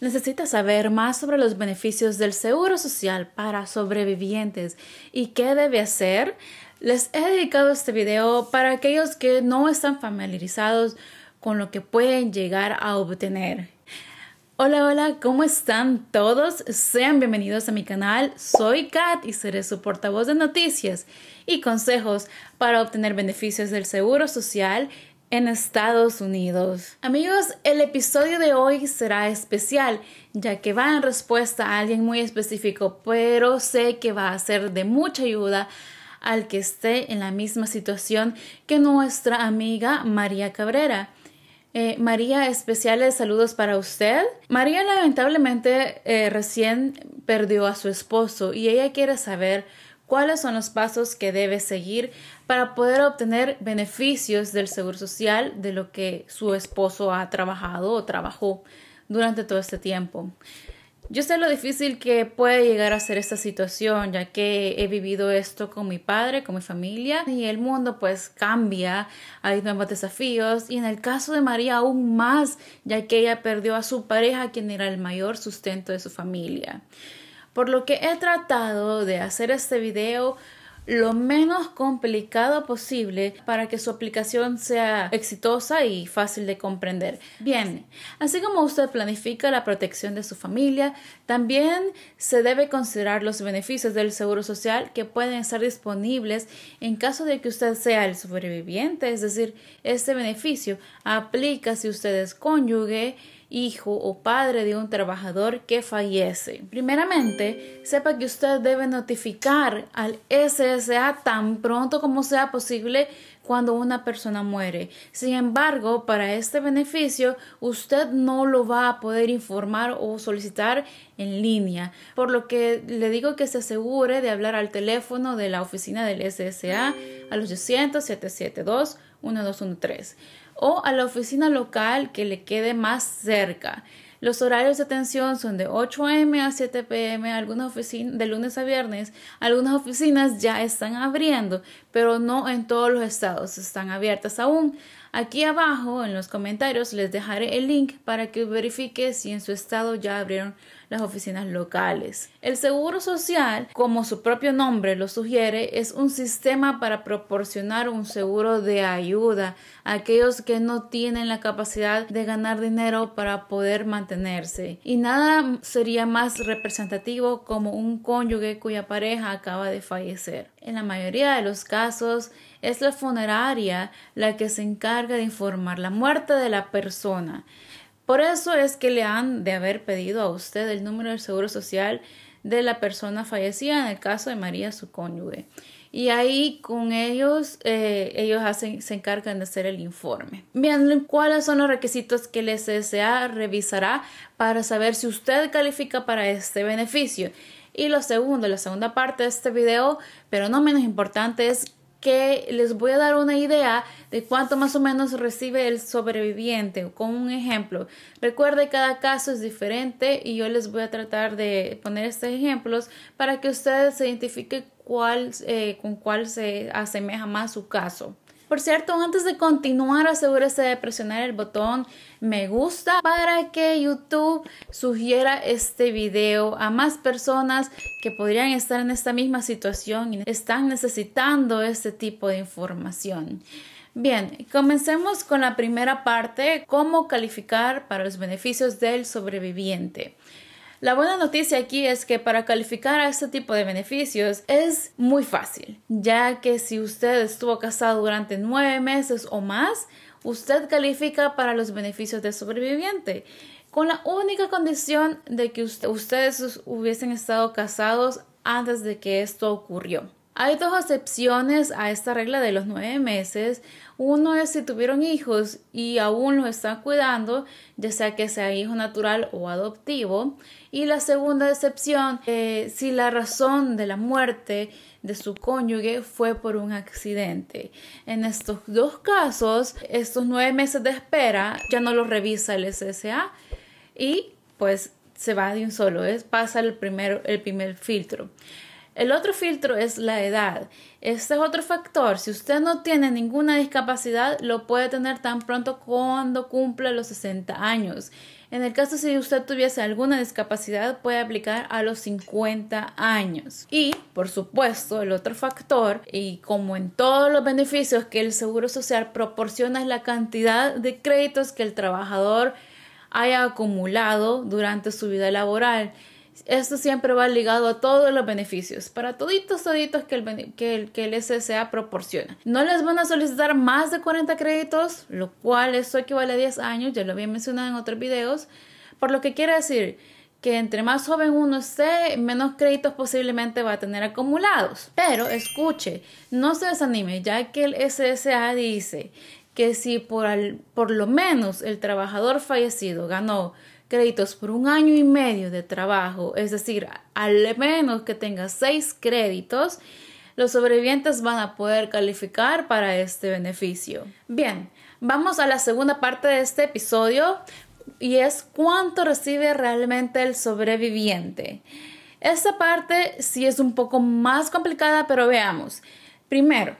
Necesitas saber más sobre los beneficios del seguro social para sobrevivientes y qué debe hacer. Les he dedicado este video para aquellos que no están familiarizados con lo que pueden llegar a obtener. Hola, hola, ¿cómo están todos? Sean bienvenidos a mi canal. Soy Kat y seré su portavoz de noticias y consejos para obtener beneficios del seguro social en Estados Unidos. Amigos, el episodio de hoy será especial, ya que va en respuesta a alguien muy específico, pero sé que va a ser de mucha ayuda al que esté en la misma situación que nuestra amiga María Cabrera. Eh, María, especiales saludos para usted. María lamentablemente eh, recién perdió a su esposo y ella quiere saber cuáles son los pasos que debe seguir para poder obtener beneficios del Seguro Social de lo que su esposo ha trabajado o trabajó durante todo este tiempo. Yo sé lo difícil que puede llegar a ser esta situación, ya que he vivido esto con mi padre, con mi familia, y el mundo pues cambia, hay nuevos desafíos, y en el caso de María aún más, ya que ella perdió a su pareja, quien era el mayor sustento de su familia por lo que he tratado de hacer este video lo menos complicado posible para que su aplicación sea exitosa y fácil de comprender. Bien, así como usted planifica la protección de su familia, también se debe considerar los beneficios del seguro social que pueden estar disponibles en caso de que usted sea el sobreviviente, es decir, este beneficio aplica si usted es cónyuge, hijo o padre de un trabajador que fallece. Primeramente, sepa que usted debe notificar al SSA tan pronto como sea posible cuando una persona muere. Sin embargo, para este beneficio, usted no lo va a poder informar o solicitar en línea, por lo que le digo que se asegure de hablar al teléfono de la oficina del SSA a los 800 772 1213 o a la oficina local que le quede más cerca. Los horarios de atención son de 8 a.m. a 7 p.m. Algunas de lunes a viernes, algunas oficinas ya están abriendo, pero no en todos los estados están abiertas aún. Aquí abajo en los comentarios les dejaré el link para que verifique si en su estado ya abrieron las oficinas locales. El Seguro Social, como su propio nombre lo sugiere, es un sistema para proporcionar un seguro de ayuda a aquellos que no tienen la capacidad de ganar dinero para poder mantenerse. Y nada sería más representativo como un cónyuge cuya pareja acaba de fallecer. En la mayoría de los casos es la funeraria la que se encarga de informar la muerte de la persona. Por eso es que le han de haber pedido a usted el número del seguro social de la persona fallecida, en el caso de María, su cónyuge. Y ahí con ellos, eh, ellos hacen, se encargan de hacer el informe. Bien, ¿cuáles son los requisitos que el SSA revisará para saber si usted califica para este beneficio? Y lo segundo, la segunda parte de este video, pero no menos importante, es que les voy a dar una idea de cuánto más o menos recibe el sobreviviente, con un ejemplo. Recuerde, cada caso es diferente y yo les voy a tratar de poner estos ejemplos para que ustedes se identifiquen cuál, eh, con cuál se asemeja más su caso. Por cierto, antes de continuar, asegúrese de presionar el botón me gusta para que YouTube sugiera este video a más personas que podrían estar en esta misma situación y están necesitando este tipo de información. Bien, comencemos con la primera parte, cómo calificar para los beneficios del sobreviviente. La buena noticia aquí es que para calificar a este tipo de beneficios es muy fácil, ya que si usted estuvo casado durante nueve meses o más, usted califica para los beneficios de sobreviviente con la única condición de que ustedes hubiesen estado casados antes de que esto ocurrió. Hay dos excepciones a esta regla de los nueve meses. Uno es si tuvieron hijos y aún los están cuidando, ya sea que sea hijo natural o adoptivo. Y la segunda excepción, eh, si la razón de la muerte de su cónyuge fue por un accidente. En estos dos casos, estos nueve meses de espera ya no los revisa el SSA y pues se va de un solo, es, pasa el el primer filtro. El otro filtro es la edad. Este es otro factor. Si usted no tiene ninguna discapacidad, lo puede tener tan pronto cuando cumpla los 60 años. En el caso si usted tuviese alguna discapacidad, puede aplicar a los 50 años. Y, por supuesto, el otro factor, y como en todos los beneficios que el Seguro Social proporciona, es la cantidad de créditos que el trabajador haya acumulado durante su vida laboral. Esto siempre va ligado a todos los beneficios, para toditos, toditos que el, que el, SSA proporciona. No les van a solicitar más de 40 créditos, lo cual eso equivale a 10 años, ya lo había mencionado en otros videos, por lo que quiere decir que entre más joven uno esté, menos créditos posiblemente va a tener acumulados. Pero escuche, no se desanime, ya que el SSA dice que si por, por lo menos el trabajador fallecido ganó créditos por un año y medio de trabajo, es decir, al menos que tenga seis créditos, los sobrevivientes van a poder calificar para este beneficio. Bien, vamos a la segunda parte de este episodio y es cuánto recibe realmente el sobreviviente. Esta parte sí es un poco más complicada, pero veamos. Primero,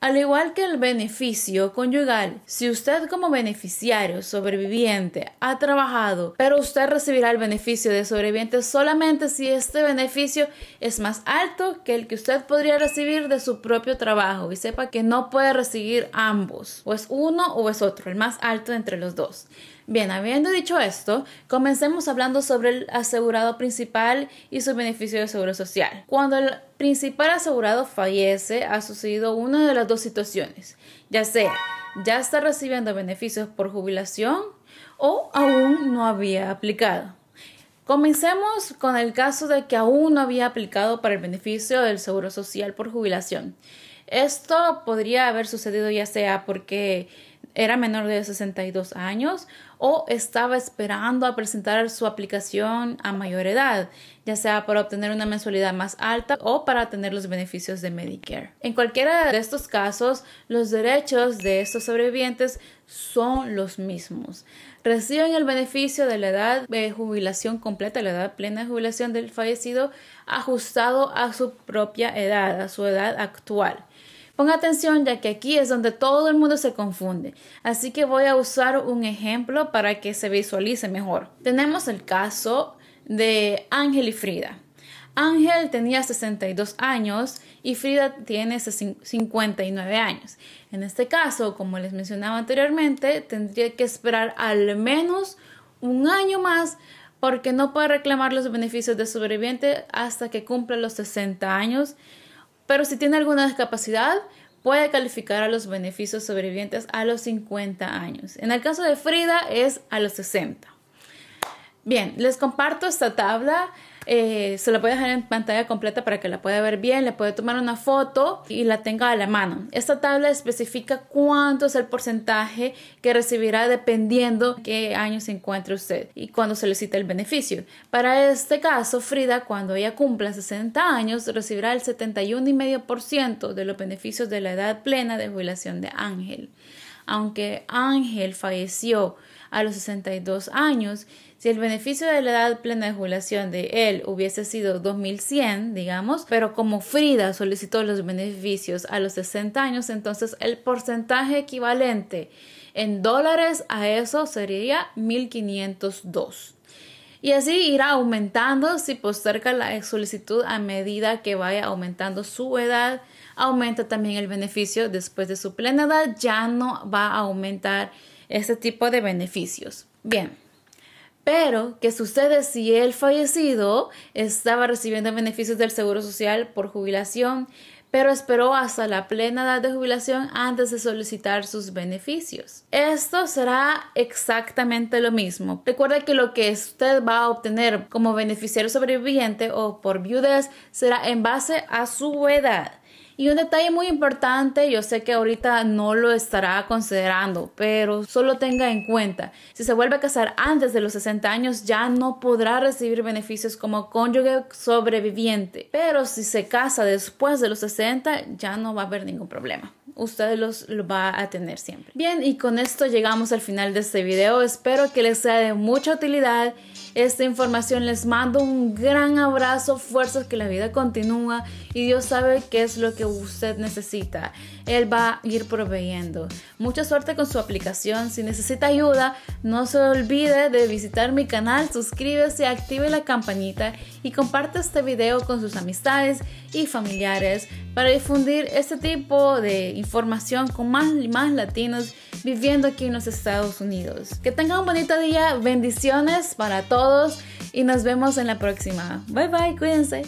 al igual que el beneficio conyugal, si usted como beneficiario sobreviviente ha trabajado, pero usted recibirá el beneficio de sobreviviente solamente si este beneficio es más alto que el que usted podría recibir de su propio trabajo y sepa que no puede recibir ambos, o es uno o es otro, el más alto entre los dos. Bien, habiendo dicho esto, comencemos hablando sobre el asegurado principal y su beneficio de seguro social. Cuando el principal asegurado fallece ha sucedido una de las dos situaciones, ya sea ya está recibiendo beneficios por jubilación o aún no había aplicado. Comencemos con el caso de que aún no había aplicado para el beneficio del Seguro Social por jubilación. Esto podría haber sucedido ya sea porque era menor de 62 años o estaba esperando a presentar su aplicación a mayor edad, ya sea para obtener una mensualidad más alta o para tener los beneficios de Medicare. En cualquiera de estos casos, los derechos de estos sobrevivientes son los mismos. Reciben el beneficio de la edad de jubilación completa, la edad plena de jubilación del fallecido, ajustado a su propia edad, a su edad actual. Ponga atención ya que aquí es donde todo el mundo se confunde, así que voy a usar un ejemplo para que se visualice mejor. Tenemos el caso de Ángel y Frida. Ángel tenía 62 años y Frida tiene 59 años. En este caso, como les mencionaba anteriormente, tendría que esperar al menos un año más porque no puede reclamar los beneficios de sobreviviente hasta que cumpla los 60 años pero si tiene alguna discapacidad, puede calificar a los beneficios sobrevivientes a los 50 años. En el caso de Frida es a los 60. Bien, les comparto esta tabla. Eh, se la puede a dejar en pantalla completa para que la pueda ver bien, le puede tomar una foto y la tenga a la mano. Esta tabla especifica cuánto es el porcentaje que recibirá dependiendo qué año se encuentre usted y cuándo solicite el beneficio. Para este caso, Frida, cuando ella cumpla 60 años, recibirá el 71,5% de los beneficios de la edad plena de jubilación de Ángel aunque Ángel falleció a los 62 años, si el beneficio de la edad plena de jubilación de él hubiese sido 2100, digamos, pero como Frida solicitó los beneficios a los 60 años, entonces el porcentaje equivalente en dólares a eso sería 1502. Y así irá aumentando si posterga la solicitud a medida que vaya aumentando su edad aumenta también el beneficio después de su plena edad, ya no va a aumentar este tipo de beneficios. Bien. Pero, ¿qué sucede si el fallecido estaba recibiendo beneficios del Seguro Social por jubilación, pero esperó hasta la plena edad de jubilación antes de solicitar sus beneficios? Esto será exactamente lo mismo. Recuerda que lo que usted va a obtener como beneficiario sobreviviente o por viudez será en base a su edad. Y un detalle muy importante, yo sé que ahorita no lo estará considerando, pero solo tenga en cuenta, si se vuelve a casar antes de los 60 años ya no podrá recibir beneficios como cónyuge sobreviviente, pero si se casa después de los 60 ya no va a haber ningún problema usted los, va a tener siempre. Bien, y con esto llegamos al final de este video. Espero que les sea de mucha utilidad esta información. Les mando un gran abrazo, fuerzas que la vida continúa y Dios sabe qué es lo que usted necesita. Él va a ir proveyendo. Mucha suerte con su aplicación. Si necesita ayuda, no se olvide de visitar mi canal, suscríbase, active la campanita y comparte este video con sus amistades y familiares para difundir este tipo de información información con más y más latinos viviendo aquí en los Estados Unidos. Que tengan un bonito día, bendiciones para todos y nos vemos en la próxima. Bye bye, cuídense.